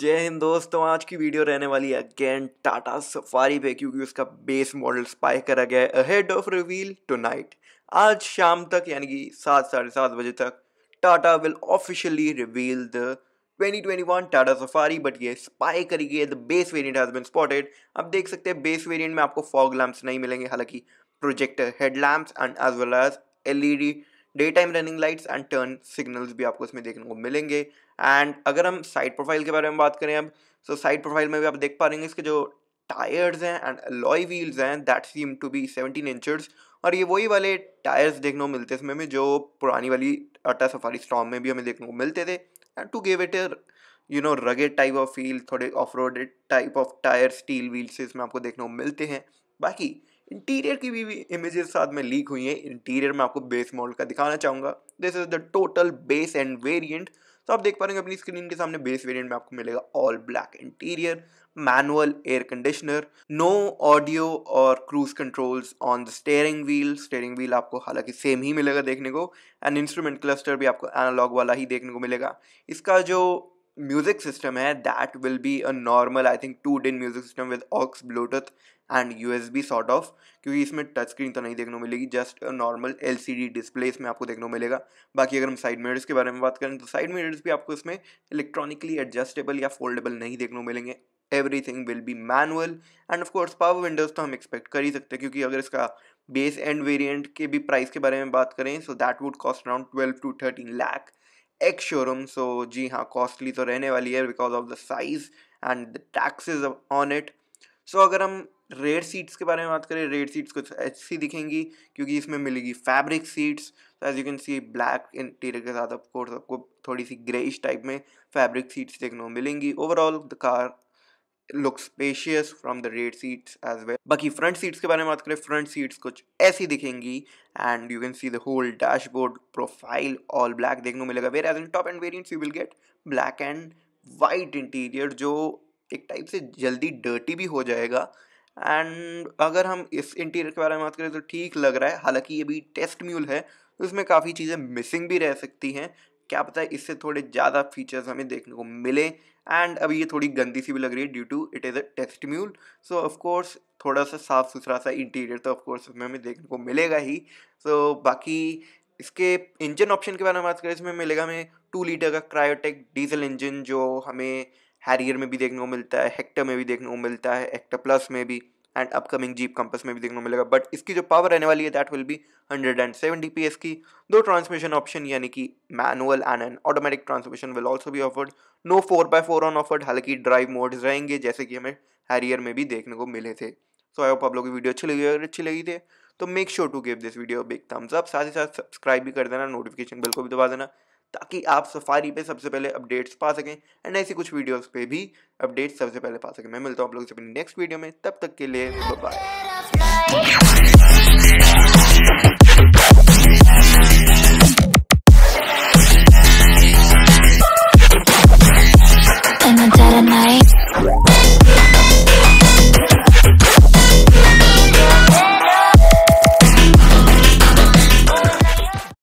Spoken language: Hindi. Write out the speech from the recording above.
जय हिंद दोस्तों आज की वीडियो रहने वाली है अगेन टाटा सफारी पे क्योंकि उसका बेस मॉडल स्पाई करा गया है अहेड ऑफ रिवील टुनाइट आज शाम तक यानी कि सात साढ़े सात बजे तक Tata will officially reveal the 2021 Tata Safari but ये स्पाई करी गई है the base variant has been spotted अब देख सकते हैं बेस वेरियंट में आपको फॉग लैम्प्स नहीं मिलेंगे हालांकि projector head lamps and as well as L daytime running lights and turn signals भी आपको इसमें देखने को मिलेंगे एंड अगर हम साइड प्रोफाइल के बारे में बात करें अब सो साइड प्रोफाइल में भी आप देख पा रहे हैं इसके जो टायर्स हैं एंड लॉय व्हील्स हैं that seem to be seventeen inchers और ये वही वाले टायर्स देखने को मिलते हैं इसमें जो पुरानी वाली अटा सफारी स्टॉम में भी हमें देखने को मिलते थे and to gave it a you know rugged type of wheel थोड़े off road type of tyre steel wheels इसमें आपको देखने को मिलते हैं बाकी इंटीरियर की भी, भी इमेजेस साथ में लीक हुई हैं इंटीरियर में आपको बेस मॉडल का दिखाना चाहूँगा this is the total base end variant तो आप देख पा रहे हैं अपनी स्क्रीन के सामने बेस वेरिएंट में आपको मिलेगा all black interior manual air conditioner no audio और cruise controls on the steering wheel steering wheel आपको हालांकि सेम ही मिलेगा देखने को एंड इंस्ट्रूमेंट क्लस्टर भी आपको एनालॉग वाला ही देखने को मिलेगा इसका जो म्यूज़िक सिस्टम है that will be a normal I think two DIN music system with aux Bluetooth and U S B sort of क्योंकि इसमें टच स्क्रीन तो नहीं देखने को मिलेगी just normal L C D display इसमें आपको देखने को मिलेगा बाकी अगर हम साइड मिरर्स के बारे में बात करें तो साइड मिरर्स भी आपको इसमें इलेक्ट्रॉनिकली एडजस्टेबल या फोल्डेबल नहीं देखने को मिलेंगे everything will be manual and of course power windows तो हम एक्सपेक्ट कर ही सकते हैं क्योंकि अगर इसका बेस एंड वेरियंट के भी प्राइस के बारे में बात करें so that would cost around twelve to thirteen lakh ex showroom so जी हाँ कॉस्टली तो रहने वाली है because of the size and the taxes on it so अगर हम रेड सीट्स के बारे में बात करें रेड सीट्स कुछ ऐसी दिखेंगी क्योंकि इसमें मिलेगी fabric seats as you can see black interior के साथ ऑफ कोर्स आपको थोड़ी सी ग्रेइश टाइप में फैब्रिक सीट्स देखने को मिलेंगी overall the car look spacious from the rear seats as well बाकी फ्रंट सीट्स के बारे में बात करें फ्रंट सीट्स कुछ ऐसी दिखेंगी and you can see the whole dashboard profile all black देखने को मिलेगा whereas in top end variants you will get black and white interior जो एक टाइप से जल्दी डर्टी भी हो जाएगा एंड अगर हम इस इंटीरियर के बारे में बात करें तो ठीक लग रहा है हालांकि ये भी टेस्ट म्यूल है तो इसमें काफ़ी चीज़ें मिसिंग भी रह सकती हैं क्या पता है इससे थोड़े ज़्यादा फीचर्स हमें देखने को मिले एंड अभी ये थोड़ी गंदी सी भी लग रही है due to it is a test mule so of course थोड़ा सा साफ़ सुथरा सा इंटीरियर तो ऑफकोर्स उसमें हमें देखने को मिलेगा ही सो so, बाकी इसके इंजन ऑप्शन के बारे में बात करें इसमें मिलेगा हमें टू लीटर का क्रायोटेक डीजल इंजन जो हमें हैरियर में भी देखने को मिलता है हेक्टर में भी देखने को मिलता है हेक्टर प्लस में भी एंड अपकमिंग जीप कंपस में भी देखने को मिलेगा बट इसकी जो पावर रहने वाली है दैट विल बी 170 पीएस की दो ट्रांसमिशन ऑप्शन यानी कि manual and an automatic transmission will also भी offered no four by four on offered हालांकि ड्राइव मोड्स रहेंगे जैसे कि हमें हैरियर में भी देखने को मिले थे सो आई होप आप लोग की वीडियो अच्छी लगी अगर अच्छी लगी थी तो make sure to give this video big thumbs up साथ ही साथ सब्सक्राइब भी कर देना नोटिफिकेशन बिल को भी दबा देना ताकि आप सफारी पे सबसे पहले अपडेट्स पा सकें एंड ऐसी कुछ वीडियोस पे भी अपडेट्स सबसे पहले पा सकें मैं मिलता हूँ आप लोगों से अपनी नेक्स्ट वीडियो में तब तक के लिए बाय